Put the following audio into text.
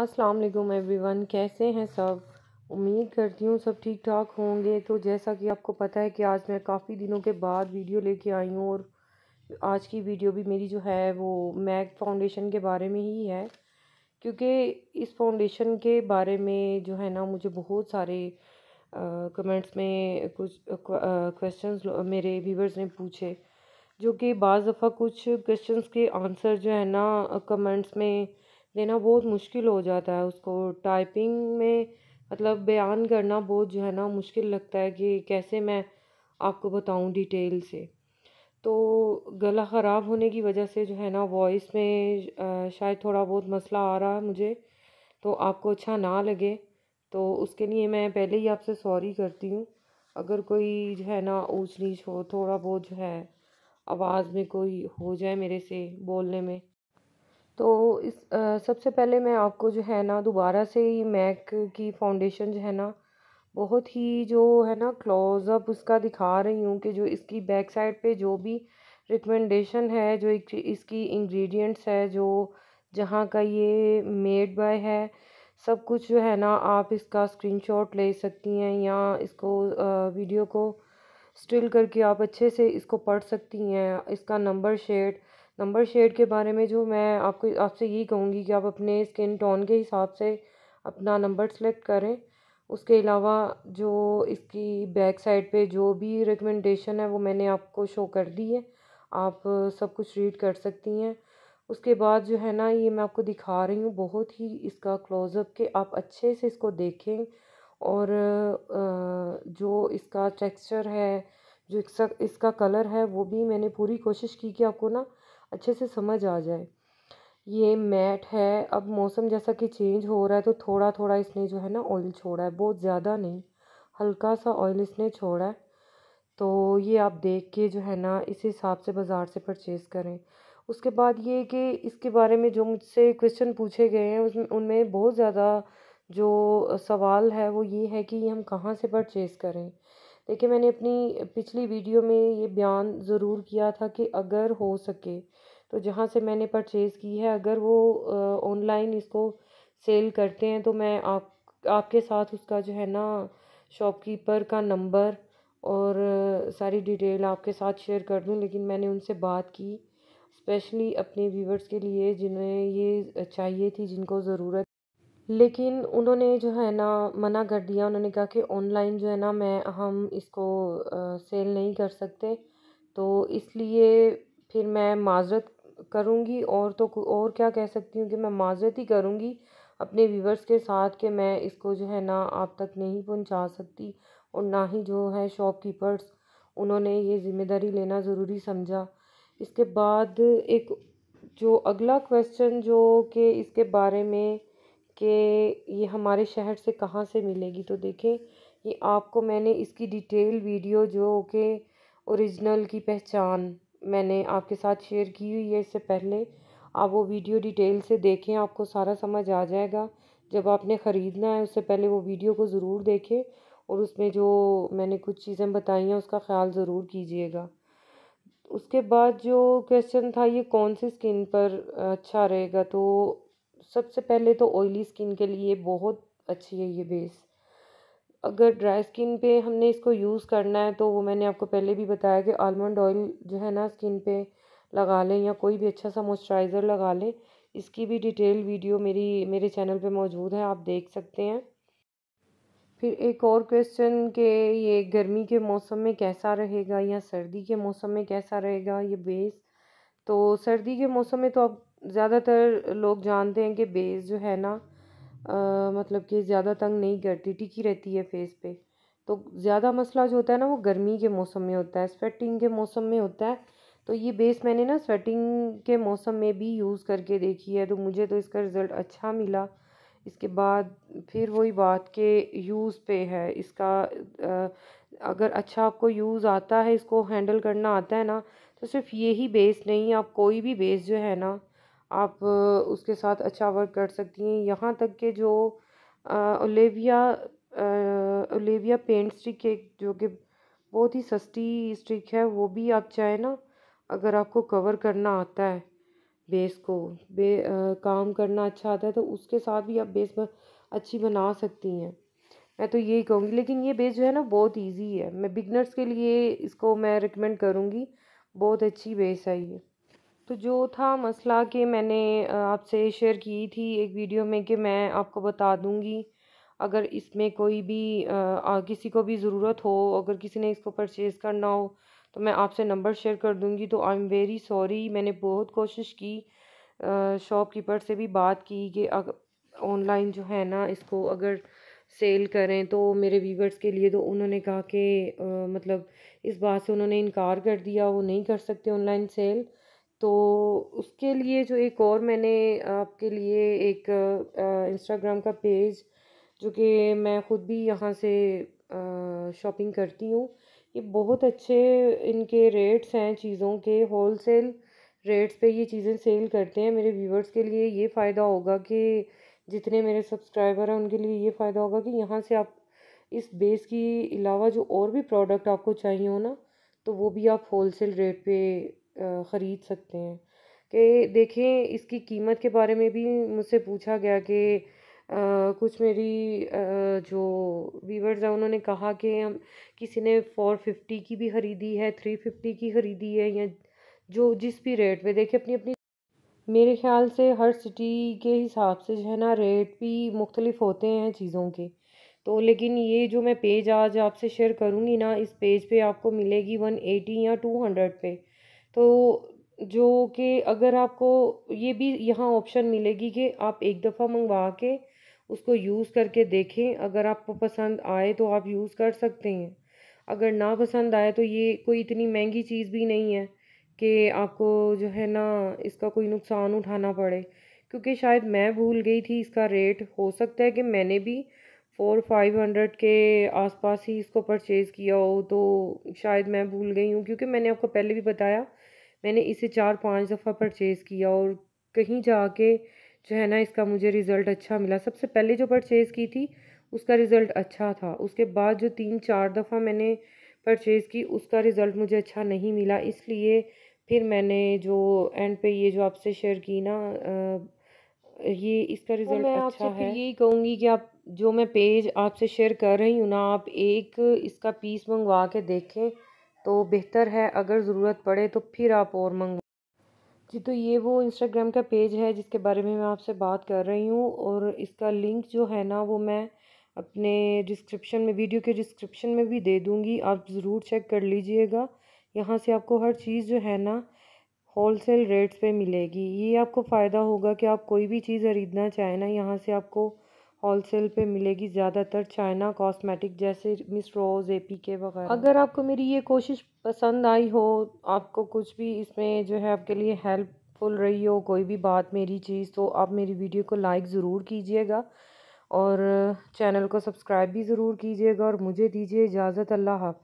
अस्सलाम वालेकुम एवरीवन कैसे हैं सब उम्मीद करती हूँ सब ठीक ठाक होंगे तो जैसा कि आपको पता है कि आज मैं काफ़ी दिनों के बाद वीडियो लेके आई हूँ और आज की वीडियो भी मेरी जो है वो मैक फाउंडेशन के बारे में ही है क्योंकि इस फाउंडेशन के बारे में जो है ना मुझे बहुत सारे कमेंट्स में कुछ क्वेश्चंस मेरे व्यूवर्स ने पूछे जो कि बज़ दफ़ा कुछ क्वेश्चंस के आंसर जो है ना कमेंट्स में लेना बहुत मुश्किल हो जाता है उसको टाइपिंग में मतलब बयान करना बहुत जो है ना मुश्किल लगता है कि कैसे मैं आपको बताऊं डिटेल से तो गला ख़राब होने की वजह से जो है ना वॉइस में शायद थोड़ा बहुत मसला आ रहा है मुझे तो आपको अच्छा ना लगे तो उसके लिए मैं पहले ही आपसे सॉरी करती हूँ अगर कोई जो है ना ऊँच नीच हो थोड़ा बहुत जो है आवाज़ में कोई हो जाए मेरे से बोलने में तो इस सबसे पहले मैं आपको जो है ना दोबारा से ही मैक की फाउंडेशन जो है ना बहुत ही जो है ना क्लोज़अप उसका दिखा रही हूँ कि जो इसकी बैक साइड पे जो भी रिकमेंडेशन है जो इसकी इंग्रेडिएंट्स है जो जहाँ का ये मेड बाय है सब कुछ जो है ना आप इसका स्क्रीनशॉट ले सकती हैं या इसको वीडियो को स्टिल करके आप अच्छे से इसको पढ़ सकती हैं इसका नंबर शेड नंबर शेड के बारे में जो मैं आपको आपसे यही कहूँगी कि आप अपने स्किन टोन के हिसाब से अपना नंबर सेलेक्ट करें उसके अलावा जो इसकी बैक साइड पे जो भी रिकमेंडेशन है वो मैंने आपको शो कर दी है आप सब कुछ रीड कर सकती हैं उसके बाद जो है ना ये मैं आपको दिखा रही हूँ बहुत ही इसका क्लोज़अप के आप अच्छे से इसको देखें और जो इसका टेक्सचर है जो इसका इसका कलर है वो भी मैंने पूरी कोशिश की कि आपको ना अच्छे से समझ आ जाए ये मैट है अब मौसम जैसा कि चेंज हो रहा है तो थोड़ा थोड़ा इसने जो है ना ऑयल छोड़ा है बहुत ज़्यादा नहीं हल्का सा ऑयल इसने छोड़ा है तो ये आप देख के जो है ना इस हिसाब से बाज़ार से परचेज़ करें उसके बाद ये कि इसके बारे में जो मुझसे क्वेश्चन पूछे गए हैं उस उनमें बहुत ज़्यादा जो सवाल है वो ये है कि हम कहाँ से परचेज़ करें देखिए मैंने अपनी पिछली वीडियो में ये बयान ज़रूर किया था कि अगर हो सके तो जहाँ से मैंने परचेज़ की है अगर वो ऑनलाइन इसको सेल करते हैं तो मैं आप आपके साथ उसका जो है ना शॉपकीपर का नंबर और सारी डिटेल आपके साथ शेयर कर दूँ लेकिन मैंने उनसे बात की स्पेशली अपने व्यूवर्स के लिए जिन्हें ये चाहिए थी जिनको ज़रूरत लेकिन उन्होंने जो है ना मना कर दिया उन्होंने कहा कि ऑनलाइन जो है ना मैं हम इसको सेल नहीं कर सकते तो इसलिए फिर मैं माजरत करूँगी और तो और क्या कह सकती हूँ कि मैं माजरत ही करूँगी अपने व्यूवर्स के साथ कि मैं इसको जो है ना आप तक नहीं पहुँचा सकती और ना ही जो है शॉपकीपर्स उन्होंने ये ज़िम्मेदारी लेना ज़रूरी समझा इसके बाद एक जो अगला क्वेश्चन जो कि इसके बारे में कि ये हमारे शहर से कहाँ से मिलेगी तो देखें ये आपको मैंने इसकी डिटेल वीडियो जो कि ओरिजिनल की पहचान मैंने आपके साथ शेयर की हुई है इससे पहले आप वो वीडियो डिटेल से देखें आपको सारा समझ आ जाएगा जब आपने ख़रीदना है उससे पहले वो वीडियो को ज़रूर देखें और उसमें जो मैंने कुछ चीज़ें बताई हैं उसका ख्याल ज़रूर कीजिएगा उसके बाद जो क्वेश्चन था ये कौन सी स्किन पर अच्छा रहेगा तो सबसे पहले तो ऑयली स्किन के लिए बहुत अच्छी है ये बेस अगर ड्राई स्किन पे हमने इसको यूज़ करना है तो वो मैंने आपको पहले भी बताया कि आलमंड ऑयल जो है ना स्किन पे लगा लें या कोई भी अच्छा सा मॉइस्चराइज़र लगा लें इसकी भी डिटेल वीडियो मेरी मेरे चैनल पे मौजूद है आप देख सकते हैं फिर एक और क्वेश्चन के ये गर्मी के मौसम में कैसा रहेगा या सर्दी के मौसम में कैसा रहेगा ये बेस तो सर्दी के मौसम में तो आप ज़्यादातर लोग जानते हैं कि बेस जो है ना मतलब कि ज़्यादा तंग नहीं करती टिकी रहती है फेस पे तो ज़्यादा मसला जो होता है ना वो गर्मी के मौसम में होता है स्वेटिंग के मौसम में होता है तो ये बेस मैंने ना स्वेटिंग के मौसम में भी यूज़ करके देखी है तो मुझे तो इसका रिज़ल्ट अच्छा मिला इसके बाद फिर वही बात के यूज़ पे है इसका अगर अच्छा आपको यूज़ आता है इसको हैंडल करना आता है ना तो सिर्फ यही बेस नहीं आप कोई भी बेस जो है ना आप उसके साथ अच्छा वर्क कर सकती हैं यहाँ तक के जो ओलेविया ओलेविया पेंट स्टिक एक जो कि बहुत ही सस्ती स्टिक है वो भी आप चाहे ना अगर आपको कवर करना आता है बेस को बे आ, काम करना अच्छा आता है तो उसके साथ भी आप बेस में अच्छी बना सकती हैं मैं तो यही कहूँगी लेकिन ये बेस जो है ना बहुत इजी है मैं बिगनर्स के लिए इसको मैं रिकमेंड करूँगी बहुत अच्छी बेस है ये तो जो था मसला कि मैंने आपसे शेयर की थी एक वीडियो में कि मैं आपको बता दूंगी अगर इसमें कोई भी आ, किसी को भी ज़रूरत हो अगर किसी ने इसको परचेज़ करना हो तो मैं आपसे नंबर शेयर कर दूंगी तो आई एम वेरी सॉरी मैंने बहुत कोशिश की शॉपकीपर से भी बात की कि ऑनलाइन जो है ना इसको अगर सेल करें तो मेरे व्यूवर्स के लिए तो उन्होंने कहा कि मतलब इस बात से उन्होंने इनकार कर दिया वो नहीं कर सकते ऑनलाइन सेल तो उसके लिए जो एक और मैंने आपके लिए एक इंस्टाग्राम का पेज जो कि मैं ख़ुद भी यहाँ से शॉपिंग करती हूँ ये बहुत अच्छे इनके रेट्स हैं चीज़ों के होल सेल रेट्स पे ये चीज़ें सेल करते हैं मेरे व्यूवर्स के लिए ये फ़ायदा होगा कि जितने मेरे सब्सक्राइबर हैं उनके लिए ये फ़ायदा होगा कि यहाँ से आप इस बेस के अलावा जो और भी प्रोडक्ट आपको चाहिए हो ना तो वो भी आप होल सेल रेट पे ख़रीद सकते हैं कि देखें इसकी कीमत के बारे में भी मुझसे पूछा गया कि कुछ मेरी जो वीवर्स हैं उन्होंने कहा कि हम किसी ने फ़ोर फिफ्टी की भी ख़रीदी है थ्री फिफ्टी की ख़रीदी है या जो जिस भी रेट पे देखें अपनी अपनी मेरे ख्याल से हर सिटी के हिसाब से जो है ना रेट भी मुख्तलिफ होते हैं चीज़ों के तो लेकिन ये जो मैं पेज आज आपसे शेयर करूँगी ना इस पेज पे आपको मिलेगी वन एटी या टू हंड्रेड पे तो जो कि अगर आपको ये भी यहाँ ऑप्शन मिलेगी कि आप एक दफ़ा मंगवा के उसको यूज़ करके देखें अगर आपको पसंद आए तो आप यूज़ कर सकते हैं अगर ना पसंद आए तो ये कोई इतनी महंगी चीज़ भी नहीं है कि आपको जो है ना इसका कोई नुकसान उठाना पड़े क्योंकि शायद मैं भूल गई थी इसका रेट हो सकता है कि मैंने भी फोर फाइव हंड्रेड के आसपास ही इसको परचेज़ किया हो तो शायद मैं भूल गई हूँ क्योंकि मैंने आपको पहले भी बताया मैंने इसे चार पाँच दफ़ा परचेज़ किया और कहीं जाके जो है ना इसका मुझे रिज़ल्ट अच्छा मिला सबसे पहले जो परचेज़ की थी उसका रिज़ल्ट अच्छा था उसके बाद जो तीन चार दफ़ा मैंने परचेज़ की उसका रिज़ल्ट मुझे अच्छा नहीं मिला इसलिए फिर मैंने जो एंड पे ये जो आपसे शेयर की ना ये इसका रिज़ल्ट तो अच्छा है यही कहूँगी कि आप जो मैं पेज आपसे शेयर कर रही हूँ ना आप एक इसका पीस मंगवा के देखें तो बेहतर है अगर ज़रूरत पड़े तो फिर आप और मंगवा जी तो ये वो इंस्टाग्राम का पेज है जिसके बारे में मैं आपसे बात कर रही हूँ और इसका लिंक जो है ना वो मैं अपने डिस्क्रिप्शन में वीडियो के डिस्क्रिप्शन में भी दे दूँगी आप ज़रूर चेक कर लीजिएगा यहाँ से आपको हर चीज़ जो है ना होल सेल रेट्स पे मिलेगी ये आपको फ़ायदा होगा कि आप कोई भी चीज़ ख़रीदना चाहें ना यहाँ से आपको होलसेल पे मिलेगी ज़्यादातर चाइना कॉस्मेटिक जैसे मिस रोज़ ए पी के वगैरह अगर आपको मेरी ये कोशिश पसंद आई हो आपको कुछ भी इसमें जो है आपके लिए हेल्पफुल रही हो कोई भी बात मेरी चीज़ तो आप मेरी वीडियो को लाइक ज़रूर कीजिएगा और चैनल को सब्सक्राइब भी ज़रूर कीजिएगा और मुझे दीजिए इजाज़त अल्लाह हाफ